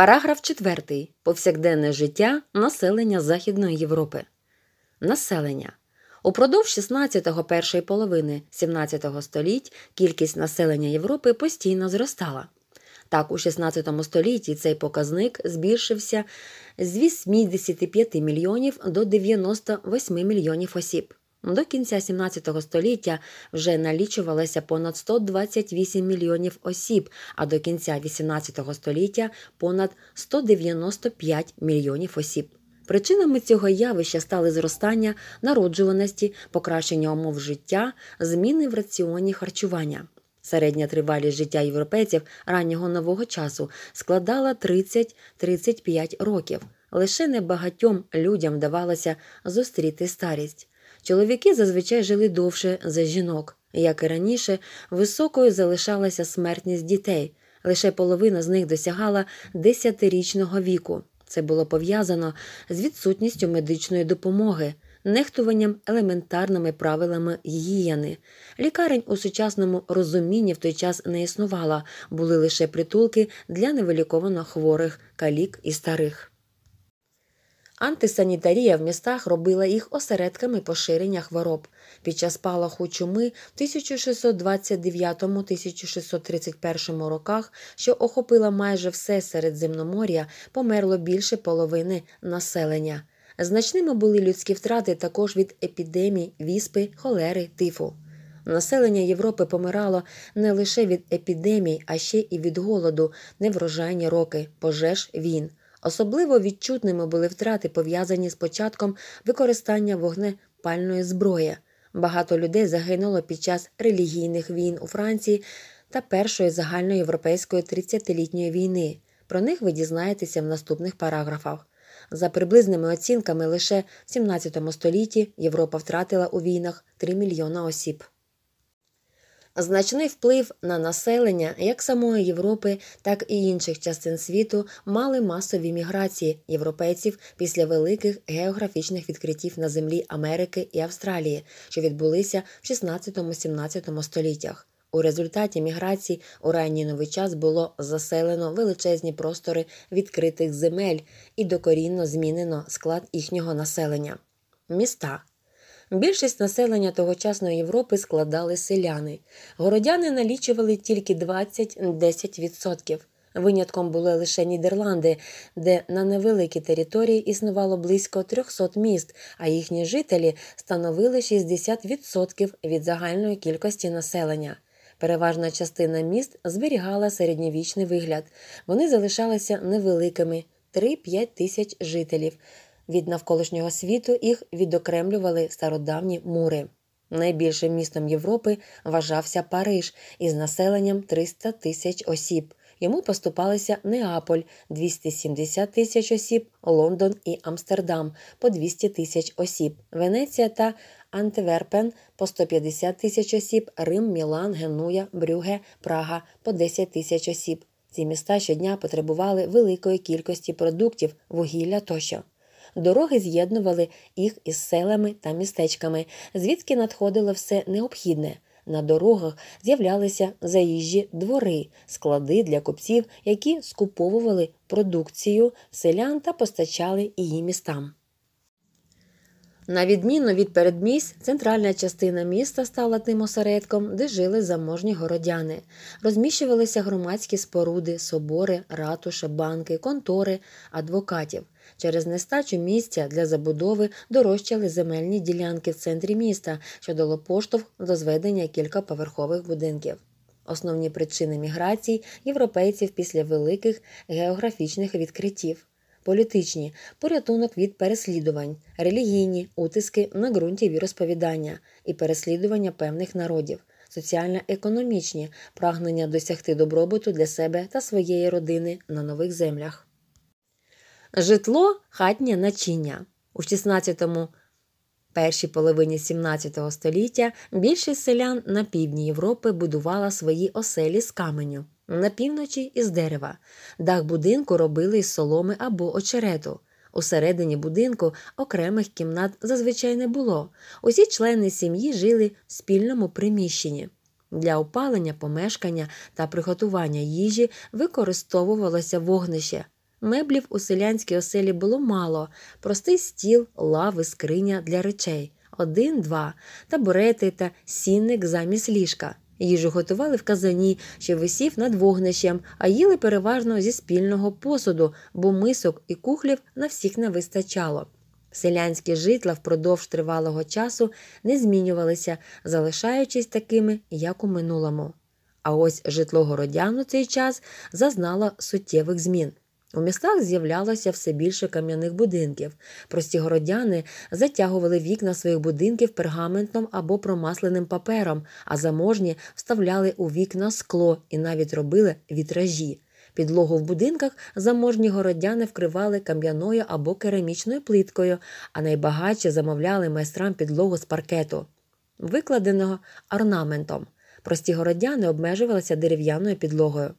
Параграф 4. Повсякденне життя населення Західної Європи. Населення. Упродовж 16-го першої половини 17-го століть кількість населення Європи постійно зростала. Так, у 16 столітті цей показник збільшився з 85 мільйонів до 98 мільйонів осіб. До кінця 17 століття вже налічувалося понад 128 мільйонів осіб, а до кінця 18 століття понад 195 мільйонів осіб. Причинами цього явища стали зростання народжуваності, покращення умов життя, зміни в раціоні харчування. Середня тривалість життя європейців раннього нового часу складала 30-35 років. Лише небагатьом людям вдавалося зустріти старість. Чоловіки зазвичай жили довше за жінок. Як і раніше, високою залишалася смертність дітей. Лише половина з них досягала десятирічного віку. Це було пов'язано з відсутністю медичної допомоги, нехтуванням елементарними правилами гігієни. Лікарень у сучасному розумінні в той час не існувала, були лише притулки для невиліковано хворих, калік і старих. Антисанітарія в містах робила їх осередками поширення хвороб. Під час палаху чуми в 1629-1631 роках, що охопила майже все Середземномор'я, померло більше половини населення. Значними були людські втрати також від епідемій, віспи, холери, тифу. Населення Європи помирало не лише від епідемій, а ще і від голоду, неврожайні роки, пожеж, війн. Особливо відчутними були втрати, пов'язані з початком використання вогнепальної зброї. Багато людей загинуло під час релігійних війн у Франції та Першої загальноєвропейської 30-літньої війни. Про них ви дізнаєтеся в наступних параграфах. За приблизними оцінками, лише в 17 столітті Європа втратила у війнах 3 мільйона осіб. Значний вплив на населення як самої Європи, так і інших частин світу мали масові міграції європейців після великих географічних відкриттів на землі Америки і Австралії, що відбулися в 16-17 століттях. У результаті міграції у ранній новий час було заселено величезні простори відкритих земель і докорінно змінено склад їхнього населення. Міста Більшість населення тогочасної Європи складали селяни. Городяни налічували тільки 20-10%. Винятком були лише Нідерланди, де на невеликій території існувало близько 300 міст, а їхні жителі становили 60% від загальної кількості населення. Переважна частина міст зберігала середньовічний вигляд. Вони залишалися невеликими 3-5 тисяч жителів. Від навколишнього світу їх відокремлювали стародавні мури. Найбільшим містом Європи вважався Париж із населенням 300 тисяч осіб. Йому поступалися Неаполь 270 тисяч осіб, Лондон і Амстердам по 200 тисяч осіб, Венеція та Антверпен по 150 тисяч осіб, Рим, Мілан, Генуя, Брюге, Прага по 10 тисяч осіб. Ці міста щодня потребували великої кількості продуктів, вугілля тощо дороги з'єднували їх із селами та містечками, звідки надходило все необхідне. На дорогах з'являлися заїжджі двори, склади для купців, які скуповували продукцію селян та постачали її містам. На відміну від передмість, центральна частина міста стала тим осередком, де жили заможні городяни. Розміщувалися громадські споруди, собори, ратуші, банки, контори, адвокатів. Через нестачу місця для забудови дорожчали земельні ділянки в центрі міста, що дало поштовх до зведення кількаповерхових будинків. Основні причини міграції європейців після великих географічних відкриттів. Політичні порятунок від переслідувань, релігійні утиски на ґрунті віросповідання і переслідування певних народів, соціально-економічні прагнення досягти добробуту для себе та своєї родини на нових землях. Житло хатнє начиння. У 16 першій половині 17 го століття більшість селян на півдні Європи будувала свої оселі з каменю, на півночі із дерева. Дах будинку робили із соломи або очерету. Усередині будинку окремих кімнат зазвичай не було. Усі члени сім'ї жили в спільному приміщенні. Для опалення, помешкання та приготування їжі використовувалося вогнище. Меблів у селянській оселі було мало, простий стіл, лави, скриня для речей, один-два, табурети та сінник замість ліжка. Їжу готували в казані, що висів над вогнищем, а їли переважно зі спільного посуду, бо мисок і кухлів на всіх не вистачало. Селянські житла впродовж тривалого часу не змінювалися, залишаючись такими, як у минулому. А ось житло городян у цей час зазнало суттєвих змін. У містах з'являлося все більше кам'яних будинків. Прості городяни затягували вікна своїх будинків пергаментом або промасленим папером, а заможні вставляли у вікна скло і навіть робили вітражі. Підлогу в будинках заможні городяни вкривали кам'яною або керамічною плиткою, а найбагатші замовляли майстрам підлогу з паркету, викладеного орнаментом. Прості городяни обмежувалися дерев'яною підлогою.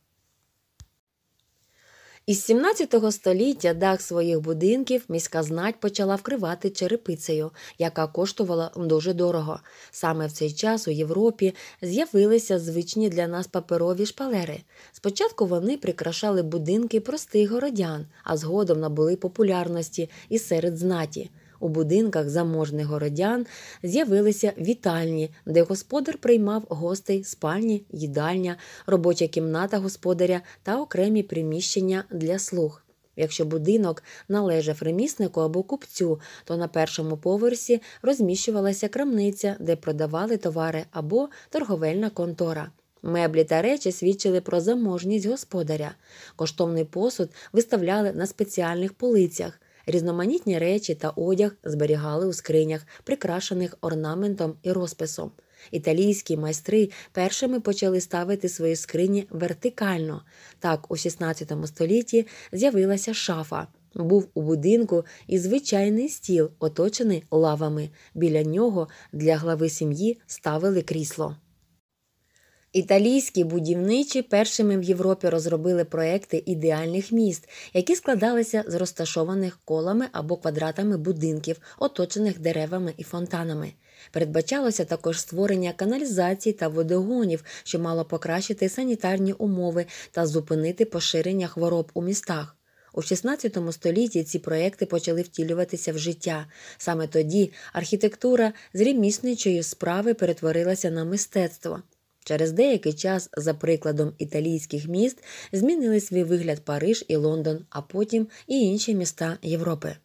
Із 17 століття дах своїх будинків міська знать почала вкривати черепицею, яка коштувала дуже дорого. Саме в цей час у Європі з'явилися звичні для нас паперові шпалери. Спочатку вони прикрашали будинки простих городян, а згодом набули популярності і серед знаті. У будинках заможних городян з'явилися вітальні, де господар приймав гостей, спальні, їдальня, робоча кімната господаря та окремі приміщення для слуг. Якщо будинок належав реміснику або купцю, то на першому поверсі розміщувалася крамниця, де продавали товари або торговельна контора. Меблі та речі свідчили про заможність господаря. Коштовний посуд виставляли на спеціальних полицях. Різноманітні речі та одяг зберігали у скринях, прикрашених орнаментом і розписом. Італійські майстри першими почали ставити свої скрині вертикально. Так, у 16 столітті з'явилася шафа. Був у будинку і звичайний стіл, оточений лавами. Біля нього для глави сім'ї ставили крісло. Італійські будівничі першими в Європі розробили проекти ідеальних міст, які складалися з розташованих колами або квадратами будинків, оточених деревами і фонтанами. Передбачалося також створення каналізацій та водогонів, що мало покращити санітарні умови та зупинити поширення хвороб у містах. У 16 столітті ці проекти почали втілюватися в життя. Саме тоді архітектура з ремісничої справи перетворилася на мистецтво. Через деякий час, за прикладом італійських міст, змінили свій вигляд Париж і Лондон, а потім і інші міста Європи.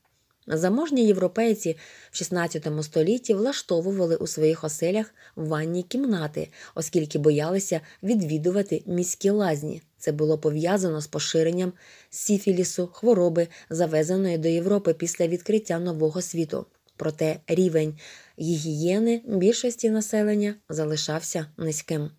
Заможні європейці в 16 столітті влаштовували у своїх оселях ванні кімнати, оскільки боялися відвідувати міські лазні. Це було пов'язано з поширенням сіфілісу, хвороби, завезеної до Європи після відкриття нового світу проте рівень гігієни більшості населення залишався низьким.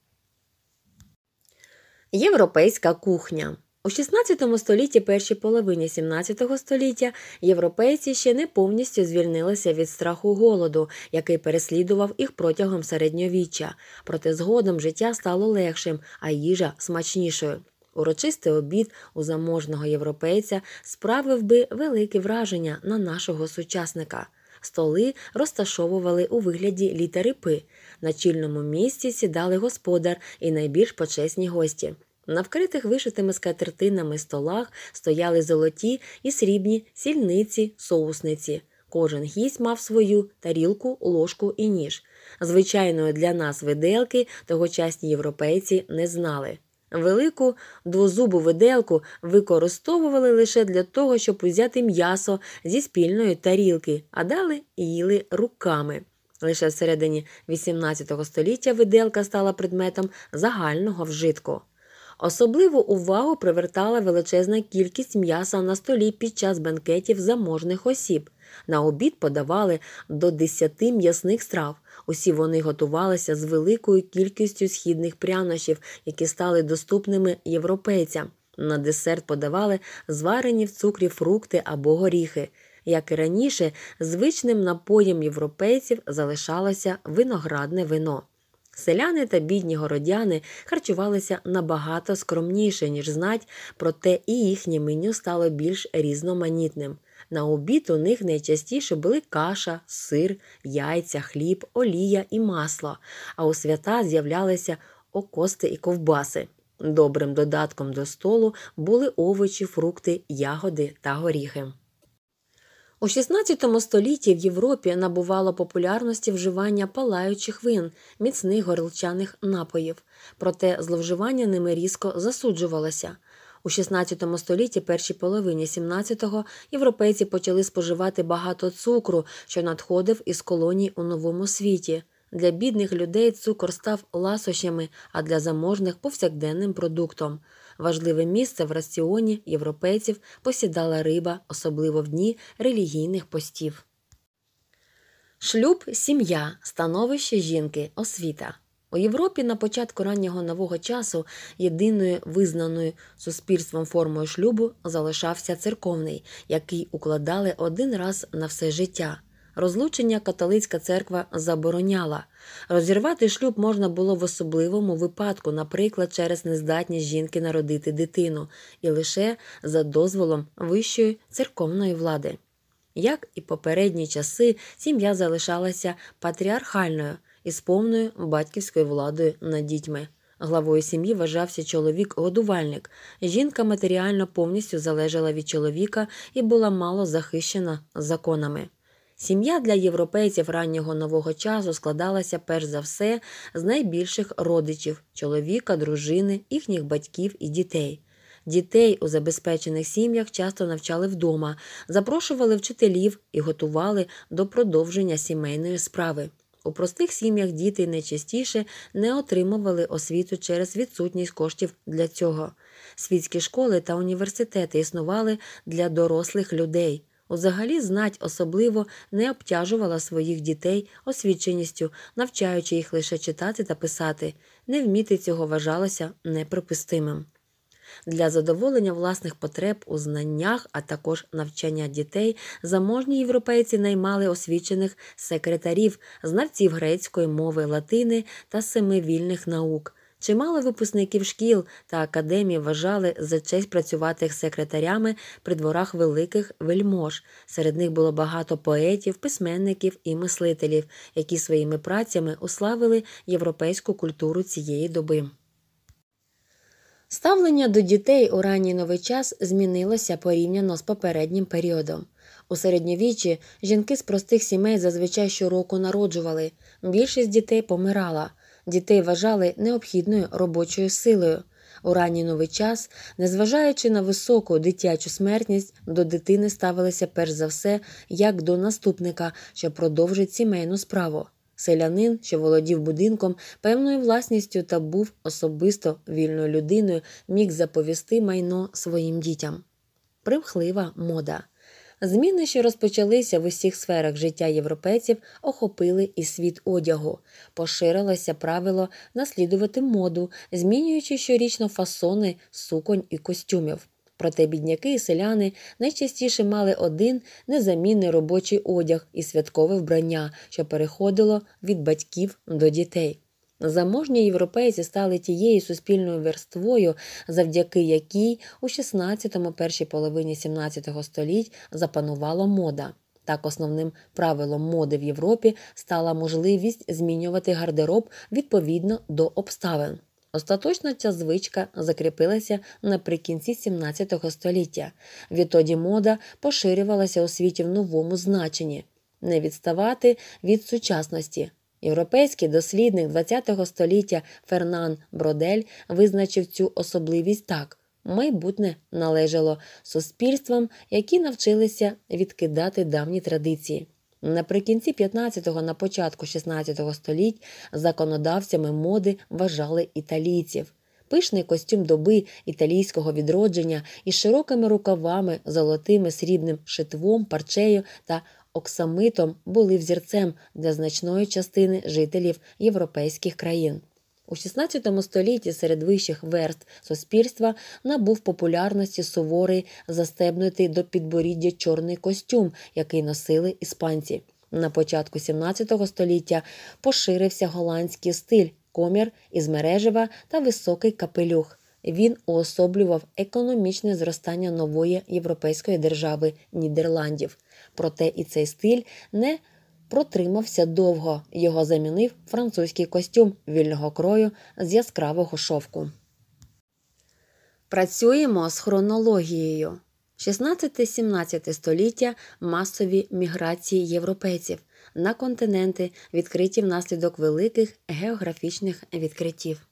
Європейська кухня у 16 столітті першій половині 17 століття європейці ще не повністю звільнилися від страху голоду, який переслідував їх протягом середньовіччя. Проте згодом життя стало легшим, а їжа смачнішою. Урочистий обід у заможного європейця справив би велике враження на нашого сучасника столи розташовували у вигляді літери П. На чільному місці сідали господар і найбільш почесні гості. На вкритих вишитими скатертинами столах стояли золоті і срібні сільниці, соусниці. Кожен гість мав свою тарілку, ложку і ніж. Звичайної для нас виделки тогочасні європейці не знали. Велику двозубу виделку використовували лише для того, щоб узяти м'ясо зі спільної тарілки, а далі їли руками. Лише всередині XVIII століття виделка стала предметом загального вжитку. Особливу увагу привертала величезна кількість м'яса на столі під час бенкетів заможних осіб. На обід подавали до 10 м'ясних страв. Усі вони готувалися з великою кількістю східних прянощів, які стали доступними європейцям. На десерт подавали зварені в цукрі фрукти або горіхи. Як і раніше, звичним напоєм європейців залишалося виноградне вино. Селяни та бідні городяни харчувалися набагато скромніше, ніж знать, проте і їхнє меню стало більш різноманітним. На обід у них найчастіше були каша, сир, яйця, хліб, олія і масло, а у свята з'являлися окости і ковбаси. Добрим додатком до столу були овочі, фрукти, ягоди та горіхи. У XVI столітті в Європі набувало популярності вживання палаючих вин, міцних горілчаних напоїв, проте зловживання ними різко засуджувалося. У 16 столітті, першій половині 17-го, європейці почали споживати багато цукру, що надходив із колоній у новому світі. Для бідних людей цукор став ласощами, а для заможних повсякденним продуктом. Важливе місце в раціоні європейців посідала риба, особливо в дні релігійних постів. Шлюб сім'я, становище жінки, освіта. У Європі на початку раннього нового часу єдиною визнаною суспільством формою шлюбу залишався церковний, який укладали один раз на все життя. Розлучення католицька церква забороняла. Розірвати шлюб можна було в особливому випадку, наприклад, через нездатність жінки народити дитину, і лише за дозволом вищої церковної влади. Як і попередні часи, сім'я залишалася патріархальною із повною батьківською владою над дітьми. Главою сім'ї вважався чоловік-годувальник. Жінка матеріально повністю залежала від чоловіка і була мало захищена законами. Сім'я для європейців раннього нового часу складалася перш за все з найбільших родичів чоловіка, дружини, їхніх батьків і дітей. Дітей у забезпечених сім'ях часто навчали вдома, запрошували вчителів і готували до продовження сімейної справи. У простих сім'ях діти найчастіше не отримували освіту через відсутність коштів для цього. Світські школи та університети існували для дорослих людей. Узагалі знать особливо не обтяжувала своїх дітей освіченістю, навчаючи їх лише читати та писати. Не вміти цього вважалося неприпустимим для задоволення власних потреб у знаннях, а також навчання дітей, заможні європейці наймали освічених секретарів, знавців грецької мови, латини та семи вільних наук. Чимало випускників шкіл та академії вважали за честь працювати секретарями при дворах великих вельмож. Серед них було багато поетів, письменників і мислителів, які своїми працями уславили європейську культуру цієї доби. Ставлення до дітей у ранній новий час змінилося порівняно з попереднім періодом. У середньовіччі жінки з простих сімей зазвичай щороку народжували. Більшість дітей помирала, дітей вважали необхідною робочою силою. У ранній новий час, незважаючи на високу дитячу смертність, до дитини ставилися перш за все як до наступника, що продовжить сімейну справу. Селянин, що володів будинком, певною власністю та був особисто вільною людиною, міг заповісти майно своїм дітям. Примхлива мода. Зміни, що розпочалися в усіх сферах життя європейців, охопили і світ одягу. Поширилося правило наслідувати моду, змінюючи щорічно фасони суконь і костюмів. Проте бідняки і селяни найчастіше мали один незамінний робочий одяг і святкове вбрання, що переходило від батьків до дітей. Заможні європейці стали тією суспільною верствою, завдяки якій у 16-му першій половині 17-го століть запанувала мода. Так, основним правилом моди в Європі стала можливість змінювати гардероб відповідно до обставин. Остаточно ця звичка закріпилася наприкінці 17 століття. Відтоді мода поширювалася у світі в новому значенні не відставати від сучасності. Європейський дослідник ХХ століття Фернан Бродель визначив цю особливість так: майбутнє належало суспільствам, які навчилися відкидати давні традиції. Наприкінці 15-го, на початку 16-го століть законодавцями моди вважали італійців. Пишний костюм доби італійського відродження із широкими рукавами, золотими срібним шитвом, парчею та оксамитом були взірцем для значної частини жителів європейських країн. У XVI столітті серед вищих верст суспільства набув популярності суворий застебнутий до підборіддя чорний костюм, який носили іспанці. На початку XVII століття поширився голландський стиль, комір із мережева та високий капелюх. Він уособлював економічне зростання нової європейської держави Нідерландів. Проте і цей стиль не протримався довго. Його замінив французький костюм вільного крою з яскравого шовку. Працюємо з хронологією. 16-17 століття масові міграції європейців на континенти, відкриті внаслідок великих географічних відкриттів.